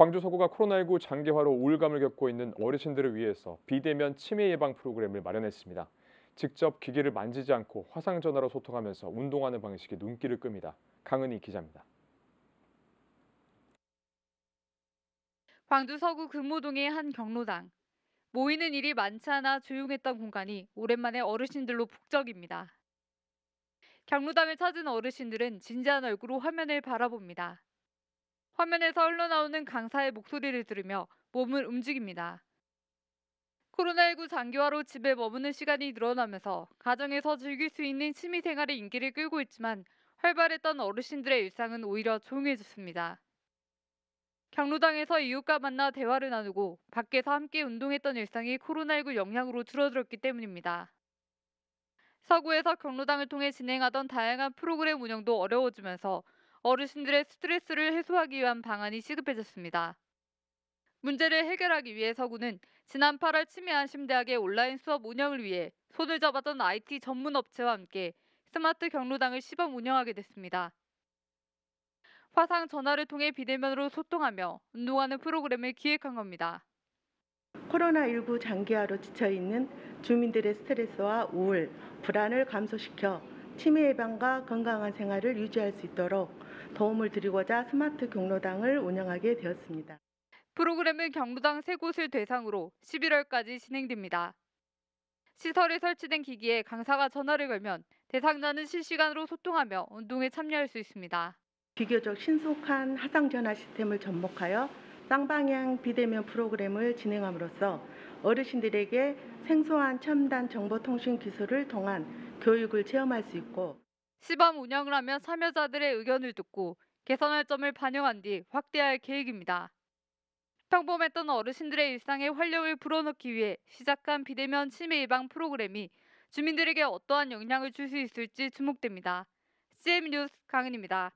광주 서구가 코로나19 장기화로 우울감을 겪고 있는 어르신들을 위해서 비대면 치매 예방 프로그램을 마련했습니다. 직접 기기를 만지지 않고 화상 전화로 소통하면서 운동하는 방식이 눈길을 끕니다. 강은희 기자입니다. 광주 서구 금호동의 한 경로당. 모이는 일이 많지 않아 조용했던 공간이 오랜만에 어르신들로 북적입니다. 경로당을 찾은 어르신들은 진지한 얼굴로 화면을 바라봅니다. 화면에서 흘러나오는 강사의 목소리를 들으며 몸을 움직입니다. 코로나19 장기화로 집에 머무는 시간이 늘어나면서 가정에서 즐길 수 있는 취미생활의 인기를 끌고 있지만 활발했던 어르신들의 일상은 오히려 조용해졌습니다. 경로당에서 이웃과 만나 대화를 나누고 밖에서 함께 운동했던 일상이 코로나19 영향으로 줄어들었기 때문입니다. 서구에서 경로당을 통해 진행하던 다양한 프로그램 운영도 어려워지면서 어르신들의 스트레스를 해소하기 위한 방안이 시급해졌습니다. 문제를 해결하기 위해 서구는 지난 8월 치매한 심대학의 온라인 수업 운영을 위해 손을 잡았던 IT 전문 업체와 함께 스마트 경로당을 시범 운영하게 됐습니다. 화상 전화를 통해 비대면으로 소통하며 운동하는 프로그램을 기획한 겁니다. 코로나19 장기화로 지쳐있는 주민들의 스트레스와 우울, 불안을 감소시켜 치매 예방과 건강한 생활을 유지할 수 있도록 도움을 드리고자 스마트 경로당을 운영하게 되었습니다. 프로그램은 경로당 세 곳을 대상으로 11월까지 진행됩니다. 시설에 설치된 기기에 강사가 전화를 걸면 대상자는 실시간으로 소통하며 운동에 참여할 수 있습니다. 비교적 신속한 하상 전화 시스템을 접목하여 쌍방향 비대면 프로그램을 진행함으로써 어르신들에게 생소한 첨단 정보통신 기술을 통한 교육을 체험할 수 있고 시범 운영을 하며 참여자들의 의견을 듣고 개선할 점을 반영한 뒤 확대할 계획입니다. 평범했던 어르신들의 일상에 활력을 불어넣기 위해 시작한 비대면 치매 예방 프로그램이 주민들에게 어떠한 영향을 줄 수 있을지 주목됩니다. CM 뉴스 강은입니다.